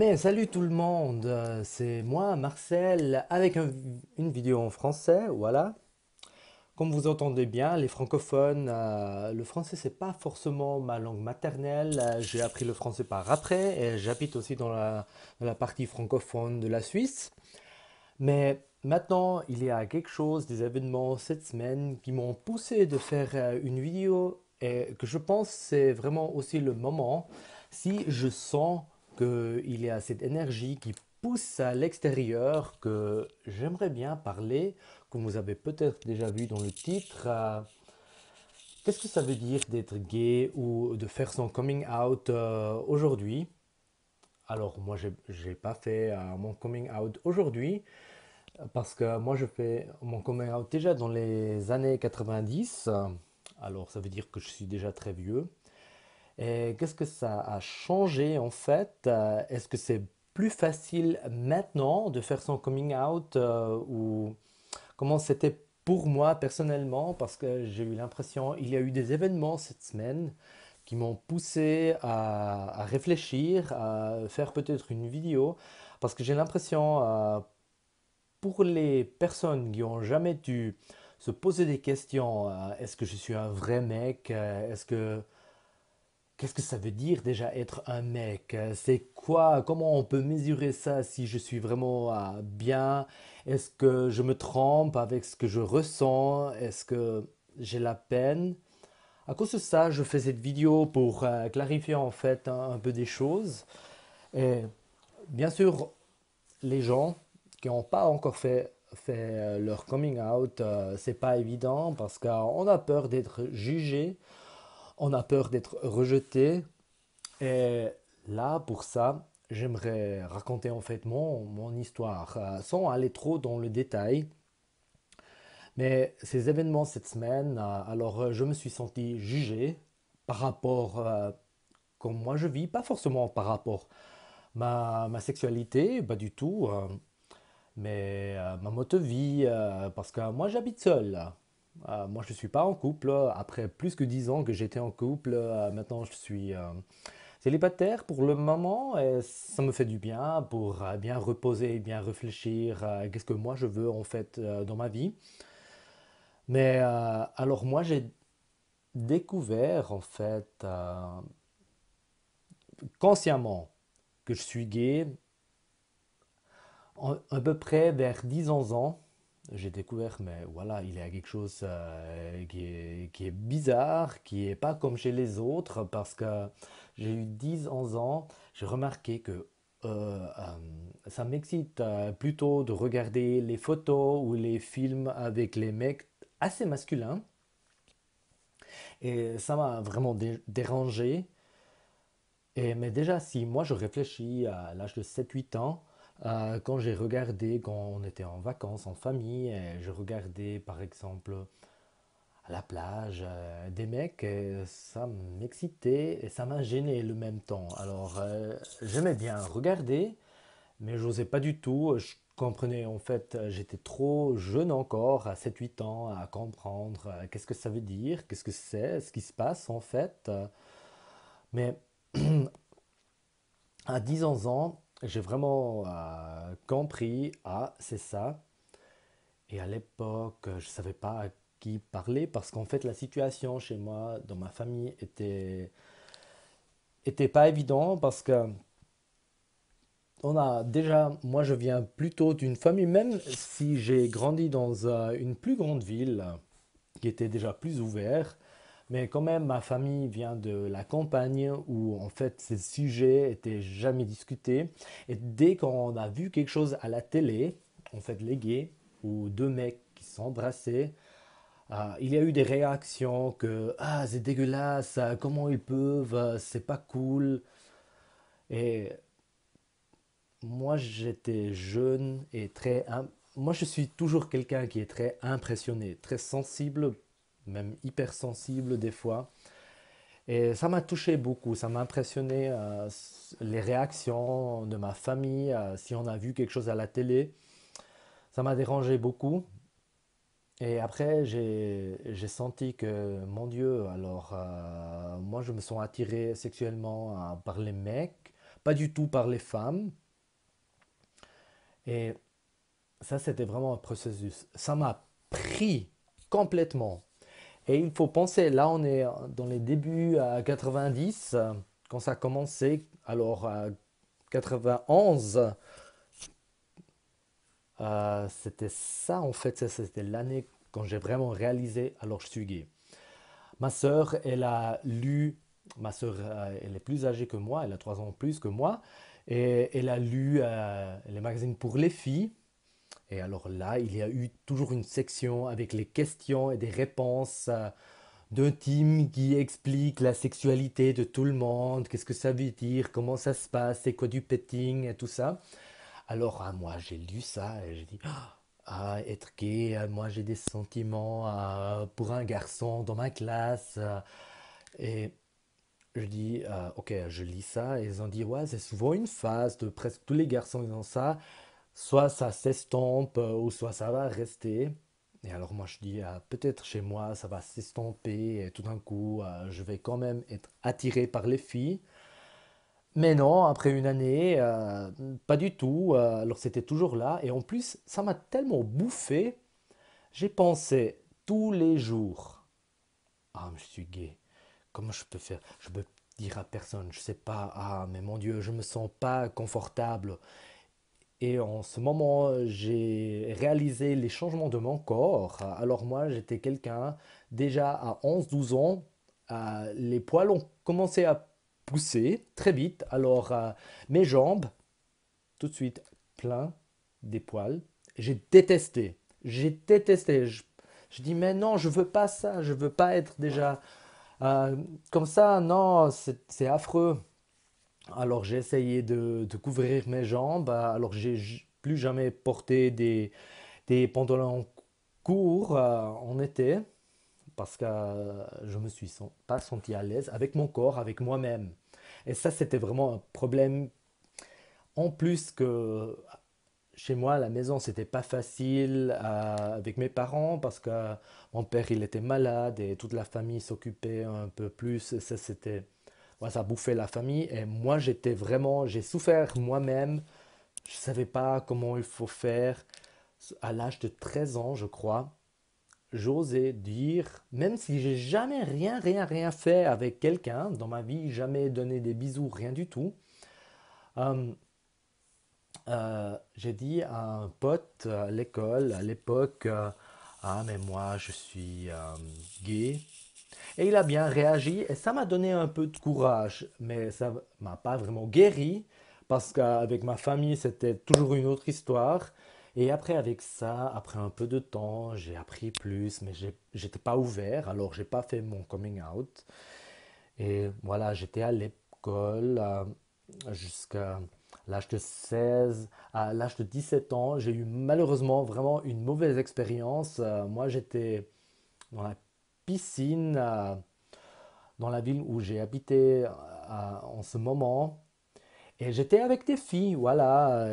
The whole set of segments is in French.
Mais salut tout le monde, euh, c'est moi Marcel avec une vidéo en français, voilà. Comme vous entendez bien, les francophones, euh, le français c'est pas forcément ma langue maternelle, euh, j'ai appris le français par après et j'habite aussi dans la, la partie francophone de la Suisse. Mais maintenant, il y a quelque chose, des événements cette semaine qui m'ont poussé de faire une vidéo et que je pense c'est vraiment aussi le moment si je sens il y a cette énergie qui pousse à l'extérieur que j'aimerais bien parler, comme vous avez peut-être déjà vu dans le titre. Qu'est-ce que ça veut dire d'être gay ou de faire son coming out euh, aujourd'hui Alors moi, je n'ai pas fait euh, mon coming out aujourd'hui parce que moi, je fais mon coming out déjà dans les années 90. Alors ça veut dire que je suis déjà très vieux. Qu'est-ce que ça a changé en fait euh, Est-ce que c'est plus facile maintenant de faire son coming out euh, ou comment c'était pour moi personnellement parce que j'ai eu l'impression il y a eu des événements cette semaine qui m'ont poussé à, réfléchir, à faire peut-être une vidéo parce que j'ai l'impression euh, pour les personnes qui ont jamais dû se poser des questions, est-ce que je suis un vrai mec, est-ce que Qu'est-ce que ça veut dire déjà être un mec euh, C'est quoi Comment on peut mesurer ça si je suis vraiment ah, bien Est-ce que je me trompe avec ce que je ressens Est-ce que j'ai la peine À cause de ça, je fais cette vidéo pour euh, clarifier en fait un, peu des choses. Et bien sûr, les gens qui n'ont pas encore fait, euh, leur coming out, c'est pas évident parce qu'on a peur d'être jugé on a peur d'être rejeté. Et là, pour ça, j'aimerais raconter en fait mon, histoire, euh, sans aller trop dans le détail. Mais ces événements cette semaine, euh, alors euh, je me suis senti jugé par rapport, comme moi je vis, pas forcément par rapport ma, ma sexualité, pas du tout, mais ma mode de vie, parce que moi j'habite seul. Euh, moi, je ne suis pas en couple. Après plus que 10 ans que j'étais en couple, euh, maintenant je suis euh, célibataire pour le moment. Et ça me fait du bien pour bien reposer, bien réfléchir à qu'est-ce que moi je veux en fait dans ma vie. Mais alors moi, j'ai découvert en fait consciemment que je suis gay à peu près vers 10-11 ans j'ai découvert, mais voilà, il y a quelque chose euh, qui, est, bizarre, qui n'est pas comme chez les autres, parce que j'ai eu 10-11 ans, j'ai remarqué que euh, euh, ça m'excite plutôt de regarder les photos ou les films avec les mecs assez masculins. Et ça m'a vraiment dérangé. Et, mais déjà, si moi je réfléchis à l'âge de 7-8 ans, euh, quand j'ai regardé, quand on était en vacances, en famille, je regardais par exemple à la plage euh, des mecs, ça m'excitait et ça m'a gêné le même temps. Alors euh, j'aimais bien regarder, mais je n'osais pas du tout. Je comprenais en fait, j'étais trop jeune encore, à 7-8 ans, à comprendre qu'est-ce que ça veut dire, qu'est-ce que c'est, ce qui se passe en fait. mais à 10 ans, j'ai vraiment euh, compris, ah, c'est ça. Et à l'époque, je ne savais pas à qui parler parce qu'en fait, la situation chez moi, dans ma famille, était, était pas évidente parce que on a déjà, moi je viens plutôt d'une famille, même si j'ai grandi dans euh, une plus grande ville qui était déjà plus ouverte, mais quand même, ma famille vient de la campagne où en fait ces sujets n'étaient jamais discutés. Et dès qu'on a vu quelque chose à la télé, en fait les gays ou deux mecs qui s'embrassaient, euh, il y a eu des réactions que ah c'est dégueulasse, comment ils peuvent, c'est pas cool. Et moi j'étais jeune et très moi je suis toujours quelqu'un qui est très impressionné, très sensible même hypersensible des fois. Et ça m'a touché beaucoup, ça m'a impressionné euh, les réactions de ma famille, euh, si on a vu quelque chose à la télé. Ça m'a dérangé beaucoup. Et après, j'ai senti que, mon Dieu, alors, euh, moi, je me sens attiré sexuellement par les mecs, pas du tout par les femmes. Et ça, c'était vraiment un processus. Ça m'a pris complètement et il faut penser, là on est dans les débuts à 90, quand ça a commencé, alors 91, euh, c'était ça en fait, c'était l'année quand j'ai vraiment réalisé alors je suis gay. Ma sœur, elle a lu, ma sœur, euh, elle est plus âgée que moi, elle a trois ans plus que moi, et elle a lu euh, les magazines pour les filles. Et alors là, il y a eu toujours une section avec les questions et des réponses euh, d'un team qui explique la sexualité de tout le monde, qu'est-ce que ça veut dire, comment ça se passe, c'est quoi du petting et tout ça. Alors ah, moi, j'ai lu ça et j'ai dit... Ah, ah, être gay. Moi, j'ai des sentiments pour un garçon dans ma classe. et je dis, euh, ok, je lis ça. Et ils ont dit, ouais, c'est souvent une phase de presque tous les garçons, ils ont ça soit ça s'estompe euh, ou soit ça va rester. Et alors moi je dis ah, peut-être chez moi ça va s'estomper et tout d'un coup euh, je vais quand même être attiré par les filles. Mais non, après une année, euh, pas du tout. alors c'était toujours là et en plus ça m'a tellement bouffé. J'ai pensé tous les jours ah je suis gay. Comment je peux faire Je peux dire à personne, je sais pas. Ah mais mon Dieu, je me sens pas confortable. Et en ce moment, j'ai réalisé les changements de mon corps. Alors moi, j'étais quelqu'un, déjà à 11-12 ans, euh, les poils ont commencé à pousser très vite. Alors euh, mes jambes, tout de suite, plein des poils. J'ai détesté. J'ai détesté. Je, dis, mais non, je veux pas ça. Je veux pas être déjà euh, comme ça. Non, c'est affreux. Alors j'ai essayé de, couvrir mes jambes. Alors j'ai plus jamais porté des, des pantalons courts euh, en été parce que euh, je me suis pas senti à l'aise avec mon corps, avec moi-même. Et ça, c'était vraiment un problème. En plus que chez moi, à la maison, c'était pas facile euh, avec mes parents parce que mon père, il était malade et toute la famille s'occupait un peu plus. Ça, c'était ça bouffait la famille. Et moi, j'étais vraiment, j'ai souffert moi-même. Je ne savais pas comment il faut faire. À l'âge de 13 ans, je crois, j'osais dire, même si j'ai jamais rien, rien, rien fait avec quelqu'un dans ma vie, jamais donné des bisous, rien du tout, hum, euh, j'ai dit à un pote à l'école, à l'époque, euh, ah mais moi je suis hum, gay, et il a bien réagi et ça m'a donné un peu de courage, mais ça m'a pas vraiment guéri parce qu'avec ma famille, c'était toujours une autre histoire. Et après, avec ça, après un peu de temps, j'ai appris plus, mais j'étais pas ouvert, alors j'ai pas fait mon coming out. Et voilà, j'étais à l'école euh, jusqu'à l'âge de 16 à l'âge de 17 ans. J'ai eu malheureusement vraiment une mauvaise expérience. Euh, moi, j'étais dans la piscine euh, dans la ville où j'ai habité euh, en ce moment. Et j'étais avec des filles, voilà.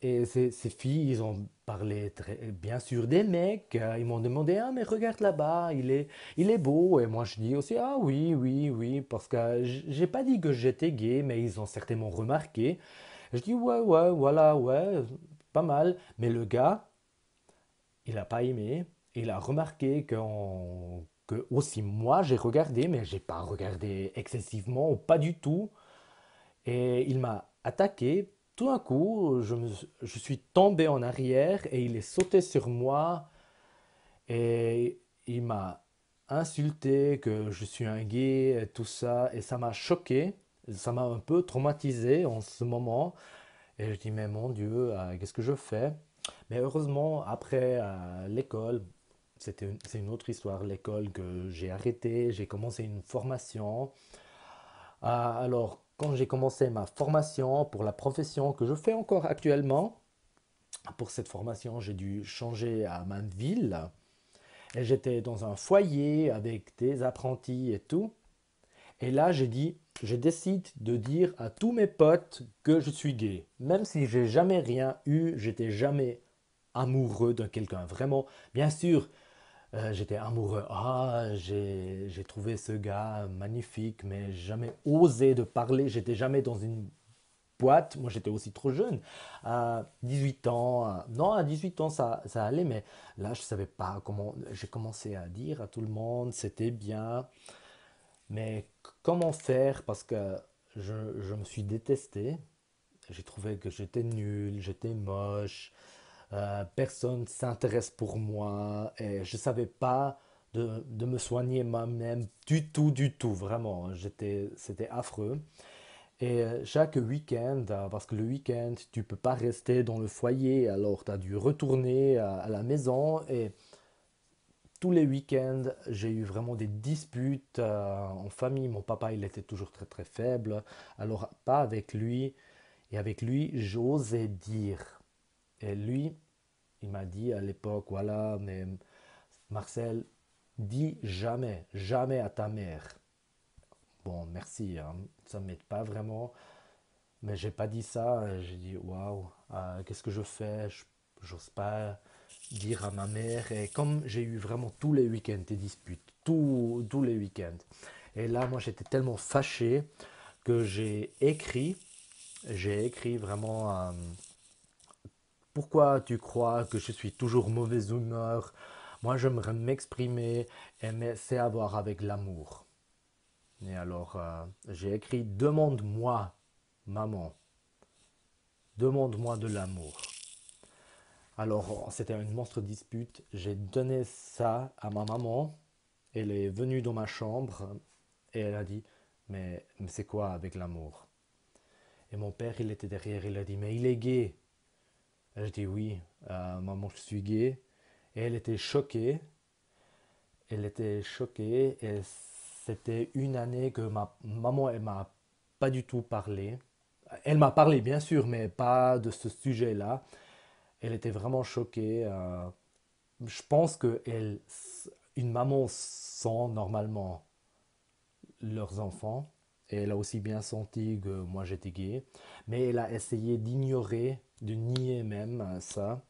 Et ces, filles, ils ont parlé très, bien sûr des mecs. Ils m'ont demandé Ah, mais regarde là-bas, il est, il est beau. Et moi, je dis aussi Ah, oui, oui, oui. Parce que j'ai pas dit que j'étais gay, mais ils ont certainement remarqué. Je dis Ouais, ouais, voilà, ouais, pas mal. Mais le gars, il a pas aimé il a remarqué que, aussi moi j'ai regardé, mais j'ai pas regardé excessivement ou pas du tout. Et il m'a attaqué. Tout d'un coup, je, je suis tombé en arrière et il est sauté sur moi et il m'a insulté que je suis un gay, et tout ça, et ça m'a choqué, ça m'a un peu traumatisé en ce moment. Et je dis, mais mon Dieu, euh, qu'est-ce que je fais Mais heureusement, après l'école, c'est une autre histoire, l'école que j'ai arrêtée, j'ai commencé une formation. Ah, alors, quand j'ai commencé ma formation pour la profession que je fais encore actuellement, pour cette formation, j'ai dû changer à Manville. Et j'étais dans un foyer avec des apprentis et tout. Et là, j'ai dit, je décide de dire à tous mes potes que je suis gay. Même si j'ai jamais rien eu, j'étais jamais amoureux de quelqu'un. Vraiment, bien sûr, euh, j'étais amoureux. Ah, j'ai trouvé ce gars magnifique, mais jamais osé de parler. J'étais jamais dans une boîte. Moi, j'étais aussi trop jeune. À 18 ans, non, à 18 ans, ça, ça allait, mais là, je ne savais pas comment. J'ai commencé à dire à tout le monde, c'était bien. Mais comment faire Parce que je, je me suis détesté. J'ai trouvé que j'étais nul, j'étais moche. Euh, personne s'intéresse pour moi et je ne savais pas de, me soigner moi-même du tout, du tout, vraiment. C'était affreux. Et euh, chaque week-end, euh, parce que le week-end, tu peux pas rester dans le foyer, alors tu as dû retourner à, la maison. Et tous les week-ends, j'ai eu vraiment des disputes en famille. Mon papa, il était toujours très très faible, alors pas avec lui. Et avec lui, j'osais dire. Et lui, il m'a dit à l'époque, voilà, mais Marcel, dis jamais, jamais à ta mère. Bon, merci, hein, ça ne m'aide pas vraiment. Mais j'ai pas dit ça, euh, j'ai dit, waouh, euh, qu'est-ce que je fais J'ose pas dire à ma mère. Et comme j'ai eu vraiment tous les week-ends des disputes, tous, tous les week-ends. Et là, moi, j'étais tellement fâché que j'ai écrit, j'ai écrit vraiment un, euh, pourquoi tu crois que je suis toujours mauvaise humeur Moi, j'aimerais m'exprimer et c'est à voir avec l'amour. Et alors, euh, j'ai écrit Demande-moi, maman. Demande-moi de l'amour. Alors, c'était une monstre dispute. J'ai donné ça à ma maman. Elle est venue dans ma chambre et elle a dit Mais, mais c'est quoi avec l'amour Et mon père, il était derrière. Il a dit Mais il est gay. J'ai dit oui, euh, maman, je suis gay. Et elle était choquée. Elle était choquée et c'était une année que ma maman, elle m'a pas du tout parlé. Elle m'a parlé, bien sûr, mais pas de ce sujet-là. Elle était vraiment choquée. Euh, je pense que elle, une maman sent normalement leurs enfants elle a aussi bien senti que moi j'étais gay. Mais elle a essayé d'ignorer, de nier même euh, ça.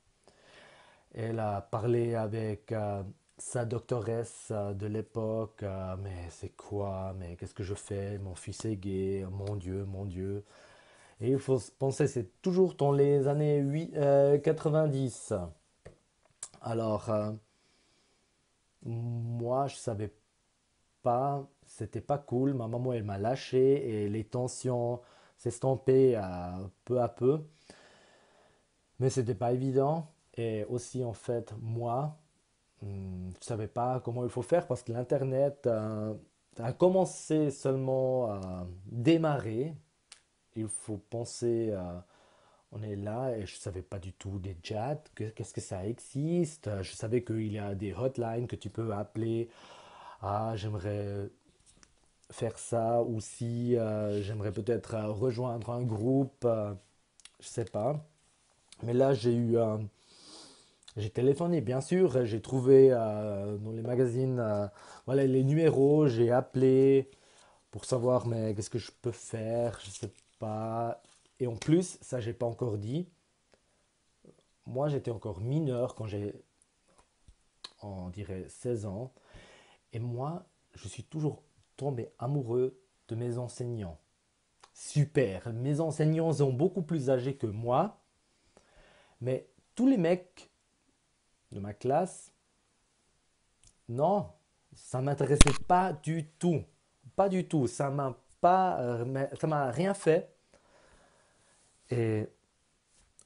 Elle a parlé avec euh, sa doctoresse euh, de l'époque. mais c'est quoi Mais qu'est-ce que je fais Mon fils est gay. Mon Dieu, mon Dieu. Et il faut penser, c'est toujours dans les années 8, 90. Alors, moi, je savais pas c'était pas cool. Ma maman, elle m'a lâché et les tensions s'estompaient euh, peu à peu. Mais c'était pas évident. Et aussi, en fait, moi, je hmm, je savais pas comment il faut faire parce que l'Internet euh, a commencé seulement à euh, démarrer. Il faut penser. on est là et je ne savais pas du tout des chats, qu'est-ce que ça existe. Je savais qu'il y a des hotlines que tu peux appeler. Ah, j'aimerais faire ça ou si euh, j'aimerais peut-être euh, rejoindre un groupe, euh, je sais pas. Mais là, j'ai eu j'ai téléphoné, bien sûr, j'ai trouvé dans les magazines voilà, les numéros, j'ai appelé pour savoir mais qu'est-ce que je peux faire, je sais pas. Et en plus, ça j'ai pas encore dit. Moi, j'étais encore mineur quand j'ai on dirait 16 ans et moi, je suis toujours tomber amoureux de mes enseignants. Super, mes enseignants sont beaucoup plus âgés que moi, mais tous les mecs de ma classe, non, ça m'intéressait pas du tout, pas du tout, ça m'a pas, ça m'a rien fait. Et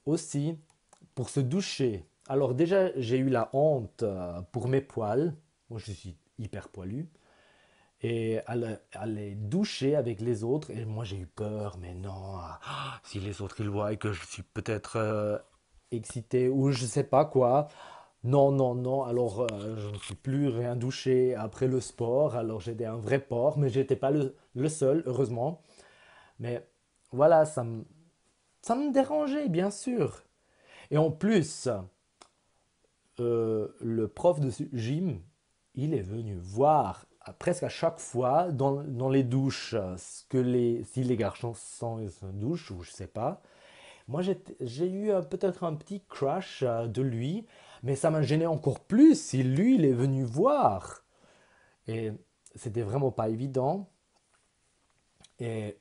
aussi pour se doucher. Alors déjà, j'ai eu la honte euh, pour mes poils. Moi, je suis hyper poilu et aller doucher avec les autres. Et moi, j'ai eu peur, mais non, ah, si les autres ils voient et que je suis peut-être euh, excité ou je sais pas quoi. Non, non, non, alors euh, je ne suis plus rien douché après le sport, alors j'étais un vrai porc, mais j'étais pas le, seul, heureusement. Mais voilà, ça me, ça me dérangeait, bien sûr. Et en plus, euh, le prof de gym, il est venu voir presque à chaque fois dans, les douches, ce que les, si les garçons sont une douche ou je sais pas. Moi, j'ai eu euh, peut-être un petit crash euh, de lui, mais ça m'a gêné encore plus si lui, il est venu voir. Et c'était vraiment pas évident. Et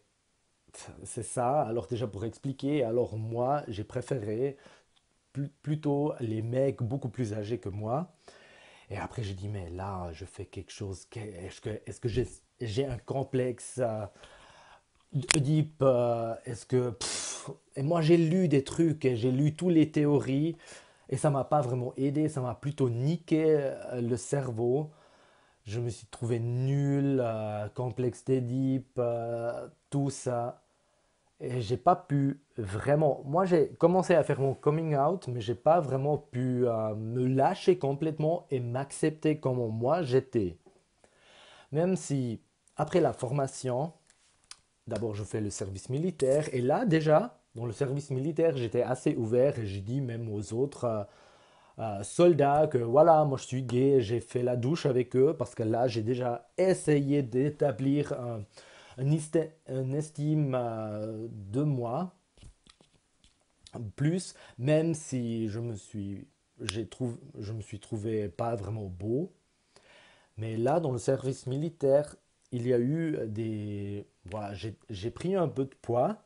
c'est ça. Alors déjà pour expliquer, alors moi, j'ai préféré plutôt les mecs beaucoup plus âgés que moi. Et après, je dis, mais là, je fais quelque chose. Est-ce que, j'ai un complexe euh, euh Est-ce que. et moi, j'ai lu des trucs, j'ai lu toutes les théories, et ça m'a pas vraiment aidé, ça m'a plutôt niqué euh, le cerveau. Je me suis trouvé nul, euh, complexe d'Édipe, tout ça et j'ai pas pu vraiment. Moi, j'ai commencé à faire mon coming out, mais j'ai pas vraiment pu euh, me lâcher complètement et m'accepter comme moi j'étais. Même si après la formation, d'abord je fais le service militaire et là déjà dans le service militaire j'étais assez ouvert et j'ai dit même aux autres euh, euh, soldats que voilà moi je suis gay, j'ai fait la douche avec eux parce que là j'ai déjà essayé d'établir un une estime de moi, plus, même si je me suis, trouvé je me suis trouvé pas vraiment beau. Mais là, dans le service militaire, il y a eu des... j'ai pris un peu de poids.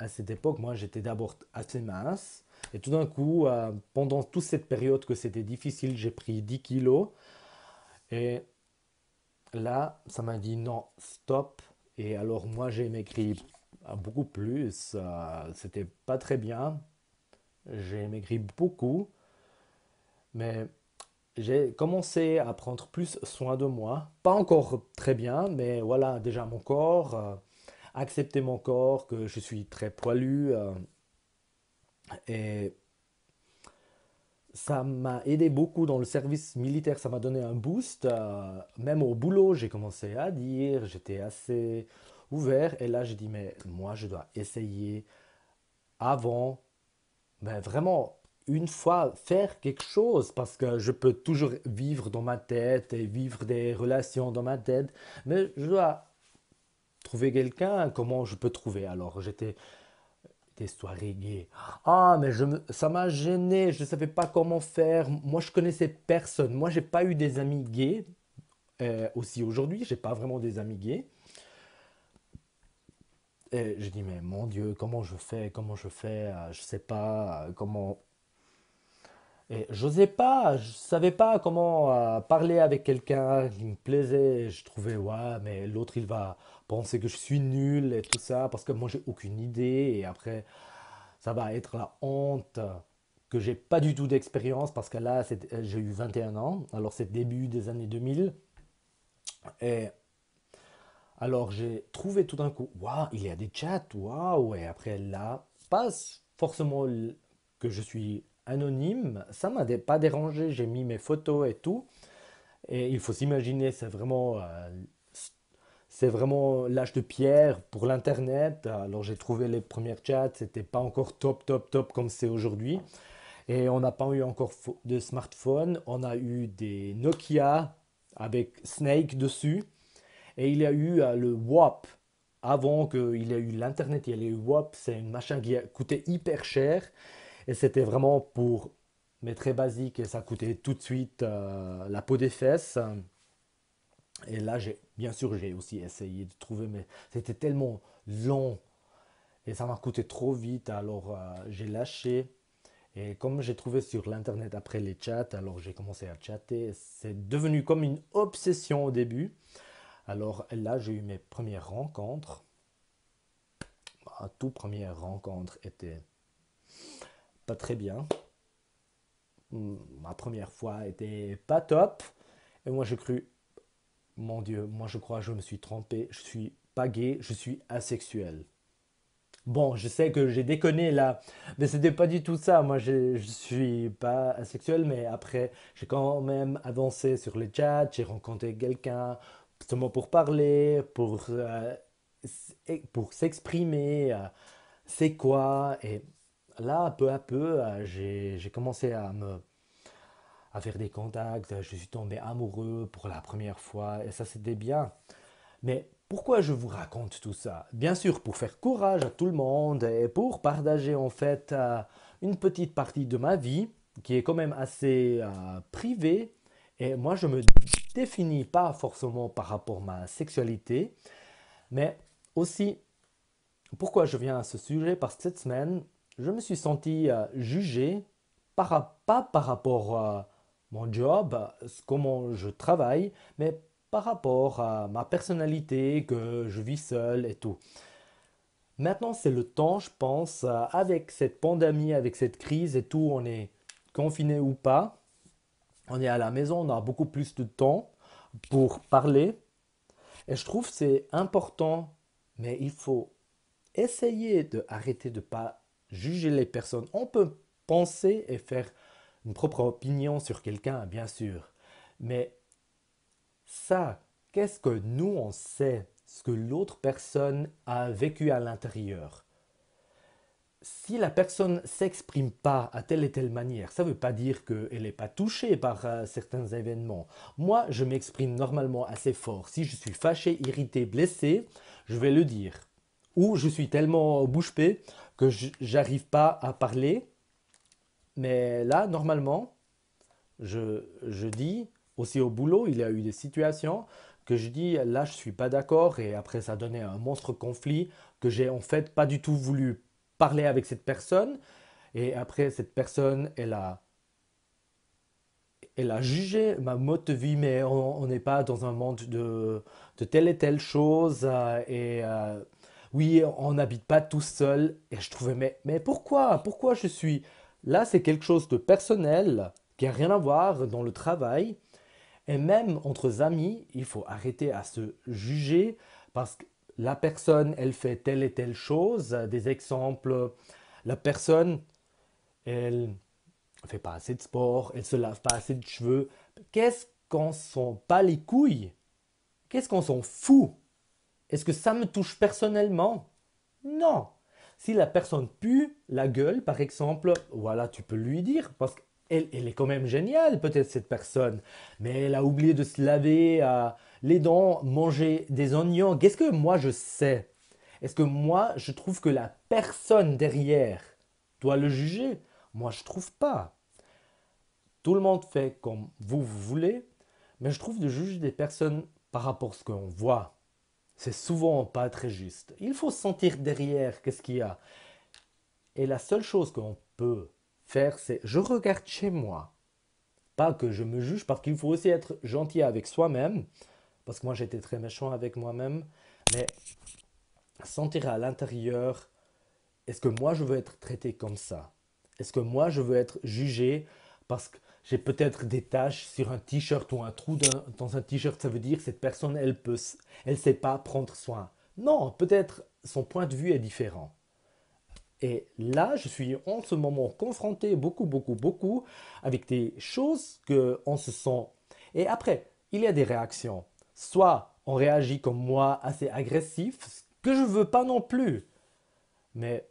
À cette époque, moi, j'étais d'abord assez mince. Et tout d'un coup, euh, pendant toute cette période que c'était difficile, j'ai pris 10 kilos. Et là, ça m'a dit non, stop, et alors moi j'ai maigri beaucoup plus, euh, c'était pas très bien, j'ai maigri beaucoup, mais j'ai commencé à prendre plus soin de moi, pas encore très bien, mais voilà déjà mon corps, euh, accepter mon corps, que je suis très poilu, euh, et ça m'a aidé beaucoup dans le service militaire, ça m'a donné un boost. Euh, même au boulot, j'ai commencé à dire, j'étais assez ouvert. Et là, j'ai dit, mais moi, je dois essayer avant, mais ben, vraiment une fois faire quelque chose, parce que je peux toujours vivre dans ma tête et vivre des relations dans ma tête, mais je dois trouver quelqu'un, comment je peux trouver Alors j'étais soirées gays. Ah, mais je me, ça m'a gêné, je ne savais pas comment faire. Moi, je connaissais personne. Moi, j'ai pas eu des amis gays. Euh, aussi aujourd'hui, j'ai pas vraiment des amis gays. Et j'ai dit, mais mon Dieu, comment je fais Comment je fais euh, Je sais pas euh, comment et j'osais pas, je savais pas comment euh, parler avec quelqu'un qui me plaisait. Je trouvais, ouais, mais l'autre, il va penser que je suis nul et tout ça, parce que moi, j'ai aucune idée. Et après, ça va être la honte que j'ai pas du tout d'expérience, parce que là, euh, j'ai eu 21 ans. Alors, c'est début des années 2000. Et alors, j'ai trouvé tout d'un coup, waouh, il y a des chats, waouh. Et après, là, pas forcément que je suis anonyme, ça m'a pas dérangé, j'ai mis mes photos et tout. Et il faut s'imaginer, c'est vraiment, euh, vraiment l'âge de pierre pour l'Internet. Alors j'ai trouvé les premières chats, c'était pas encore top, top, top comme c'est aujourd'hui. Et on n'a pas eu encore de smartphone, on a eu des Nokia avec Snake dessus. Et il y a eu euh, le WAP. Avant qu'il y ait eu l'Internet, il y a eu WAP, c'est une machin qui a coûté hyper cher. Et c'était vraiment pour, mes très basique, et ça coûtait tout de suite euh, la peau des fesses. Et là, j'ai, bien sûr, j'ai aussi essayé de trouver, mais c'était tellement long et ça m'a coûté trop vite, alors euh, j'ai lâché. Et comme j'ai trouvé sur l'internet après les chats, alors j'ai commencé à chatter. C'est devenu comme une obsession au début. Alors là, j'ai eu mes premières rencontres. Ma toute première rencontre était très bien. Hmm, ma première fois était pas top. Et moi, j'ai cru, mon Dieu, moi, je crois, je me suis trompé. Je suis pas gay, je suis asexuel. Bon, je sais que j'ai déconné là, mais c'était pas du tout ça. Moi, je, suis pas asexuel, mais après, j'ai quand même avancé sur le chat, j'ai rencontré quelqu'un seulement pour parler, pour, euh, pour s'exprimer, euh, c'est quoi, et là, peu à peu, euh, j'ai commencé à me faire des contacts, je suis tombé amoureux pour la première fois, et ça c'était bien. Mais pourquoi je vous raconte tout ça Bien sûr, pour faire courage à tout le monde et pour partager en fait euh, une petite partie de ma vie qui est quand même assez euh, privée. Et moi, je me définis pas forcément par rapport à ma sexualité, mais aussi pourquoi je viens à ce sujet Parce que cette semaine, je me suis senti euh, jugé, par, pas par rapport à mon job, comment je travaille, mais par rapport à ma personnalité, que je vis seul et tout. Maintenant, c'est le temps, je pense, euh, avec cette pandémie, avec cette crise et tout, on est confiné ou pas, on est à la maison, on a beaucoup plus de temps pour parler. Et je trouve c'est important, mais il faut essayer d'arrêter de, de pas juger les personnes. On peut penser et faire une propre opinion sur quelqu'un, bien sûr. Mais ça, qu'est-ce que nous on sait ce que l'autre personne a vécu à l'intérieur si la personne s'exprime pas à telle et telle manière, ça ne veut pas dire qu'elle n'est pas touchée par euh, certains événements. Moi, je m'exprime normalement assez fort. Si je suis fâché, irrité, blessé, je vais le dire. Ou je suis tellement bouche bée que j'arrive pas à parler. Mais là, normalement, je, je, dis, aussi au boulot, il y a eu des situations que je dis, là, je suis pas d'accord, et après, ça donnait un monstre conflit, que j'ai en fait pas du tout voulu parler avec cette personne, et après, cette personne, elle a, elle a jugé ma mode de vie, mais on n'est pas dans un monde de, de telle et telle chose, euh, et... Euh, oui, on n'habite pas tout seul. Et je trouvais, mais, pourquoi Pourquoi je suis Là, c'est quelque chose de personnel qui n'a rien à voir dans le travail. Et même entre amis, il faut arrêter à se juger parce que la personne, elle fait telle et telle chose. Des exemples, la personne, elle fait pas assez de sport, elle se lave pas assez de cheveux. Qu'est-ce qu'on s'en pas les couilles Qu'est-ce qu'on s'en fout est-ce que ça me touche personnellement Non. Si la personne pue la gueule, par exemple, voilà, tu peux lui dire, parce qu'elle est quand même géniale, peut-être cette personne, mais elle a oublié de se laver euh, les dents, manger des oignons. Qu'est-ce que moi je sais Est-ce que moi je trouve que la personne derrière doit le juger Moi je trouve pas. Tout le monde fait comme vous, vous voulez, mais je trouve de juger des personnes par rapport à ce qu'on voit c'est souvent pas très juste. Il faut sentir derrière qu'est-ce qu'il y a. Et la seule chose qu'on peut faire, c'est je regarde chez moi. Pas que je me juge, parce qu'il faut aussi être gentil avec soi-même, parce que moi j'étais très méchant avec moi-même, mais sentir à l'intérieur, est-ce que moi je veux être traité comme ça Est-ce que moi je veux être jugé parce que j'ai peut-être des taches sur un t-shirt ou un trou dans un t-shirt, ça veut dire que cette personne, elle peut, elle sait pas prendre soin. Non, peut-être son point de vue est différent. Et là, je suis en ce moment confronté beaucoup, beaucoup, beaucoup avec des choses que on se sent. Et après, il y a des réactions. Soit on réagit comme moi assez agressif, ce que je veux pas non plus. Mais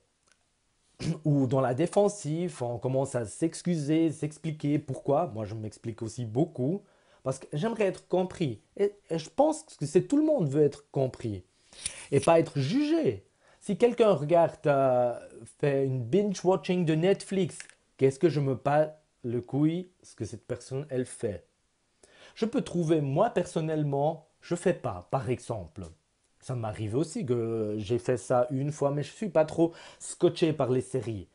ou dans la défensive, on commence à s'excuser, s'expliquer pourquoi. Moi, je m'explique aussi beaucoup parce que j'aimerais être compris. Et, je pense que c'est tout le monde veut être compris et pas être jugé. Si quelqu'un regarde, euh, fait une binge-watching de Netflix, qu'est-ce que je me passe le couille ce que cette personne, elle fait Je peux trouver, moi personnellement, je fais pas, par exemple. Ça m'arrive aussi que j'ai fait ça une fois, mais je ne suis pas trop scotché par les séries.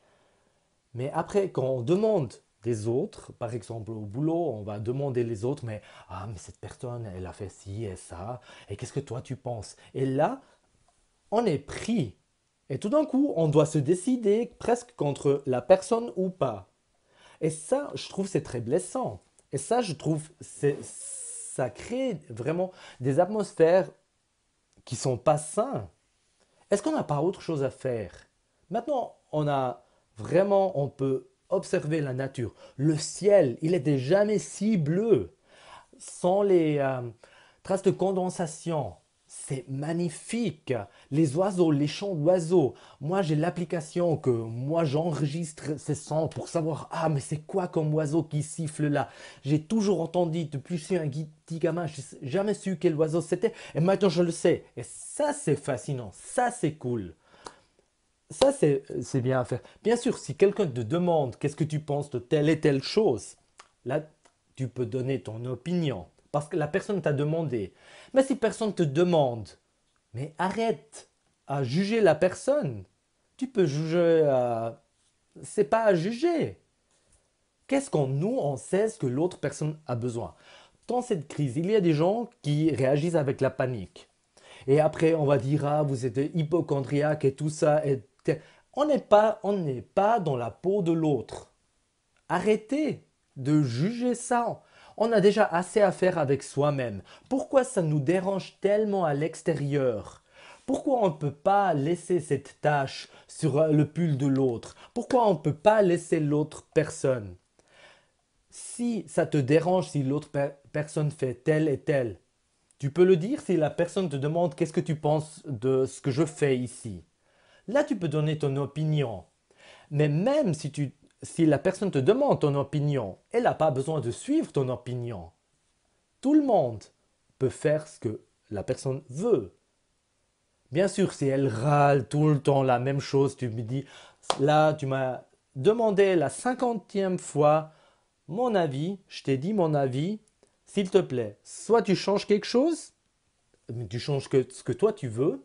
Mais après, quand on demande des autres, par exemple au boulot, on va demander les autres, mais ah, mais cette personne, elle a fait ci et ça, et qu'est-ce que toi tu penses Et là, on est pris. Et tout d'un coup, on doit se décider presque contre la personne ou pas. Et ça, je trouve, c'est très blessant. Et ça, je trouve, ça crée vraiment des atmosphères qui sont pas sains, est-ce qu'on n'a pas autre chose à faire Maintenant, on a vraiment, on peut observer la nature. Le ciel, il n'était jamais si bleu. Sans les euh, traces de condensation, c'est magnifique. Les oiseaux, les chants d'oiseaux. Moi, j'ai l'application que moi j'enregistre ces sons pour savoir ah mais c'est quoi comme oiseau qui siffle là. J'ai toujours entendu depuis je suis un petit gamin, n'ai jamais su quel oiseau c'était et maintenant je le sais. Et ça c'est fascinant, ça c'est cool. Ça c'est bien à faire. Bien sûr, si quelqu'un te demande qu'est-ce que tu penses de telle et telle chose, là tu peux donner ton opinion parce que la personne t'a demandé. Mais si personne te demande, mais arrête à juger la personne. Tu peux juger. Euh, c'est pas à juger. Qu'est-ce qu'on nous on sait ce que l'autre personne a besoin. Dans cette crise, il y a des gens qui réagissent avec la panique. Et après, on va dire ah vous êtes hypochondriaque et tout ça. on n'est pas on n'est pas dans la peau de l'autre. Arrêtez de juger ça. On a déjà assez à faire avec soi-même. Pourquoi ça nous dérange tellement à l'extérieur pourquoi on ne peut pas laisser cette tâche sur le pull de l'autre Pourquoi on ne peut pas laisser l'autre personne Si ça te dérange si l'autre personne fait tel et tel, tu peux le dire si la personne te demande qu'est-ce que tu penses de ce que je fais ici. Là, tu peux donner ton opinion. Mais même si tu si la personne te demande ton opinion, elle n'a pas besoin de suivre ton opinion. Tout le monde peut faire ce que la personne veut. Bien sûr, si elle râle tout le temps la même chose, tu me dis, là, tu m'as demandé la cinquantième fois mon avis, je t'ai dit mon avis, s'il te plaît, soit tu changes quelque chose, tu changes ce que toi tu veux,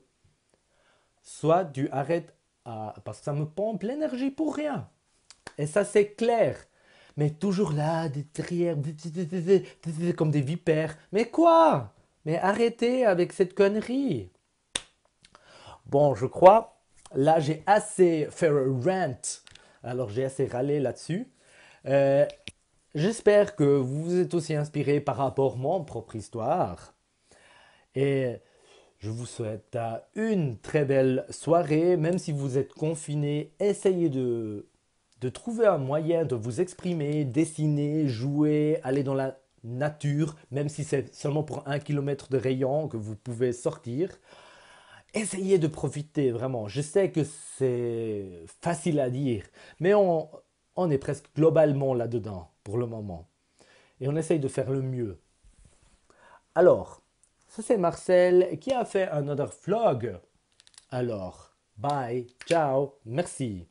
soit tu arrêtes à... parce que ça me pompe l'énergie pour rien. Et ça, c'est clair. Mais toujours là, des trières, comme des vipères. Mais quoi Mais arrêtez avec cette connerie. Bon, je crois, là, j'ai assez fait un rant. Alors, j'ai assez râlé là-dessus. Euh, j'espère que vous vous êtes aussi inspiré par rapport à mon propre histoire. Et je vous souhaite une très belle soirée. Même si vous êtes confiné, essayez de de trouver un moyen de vous exprimer, dessiner, jouer, aller dans la nature, même si c'est seulement pour un kilomètre de rayon que vous pouvez sortir. Essayez de profiter vraiment. Je sais que c'est facile à dire, mais on, est presque globalement là-dedans pour le moment. Et on essaye de faire le mieux. Alors, ça c'est Marcel qui a fait un another vlog. Alors, bye, ciao, merci.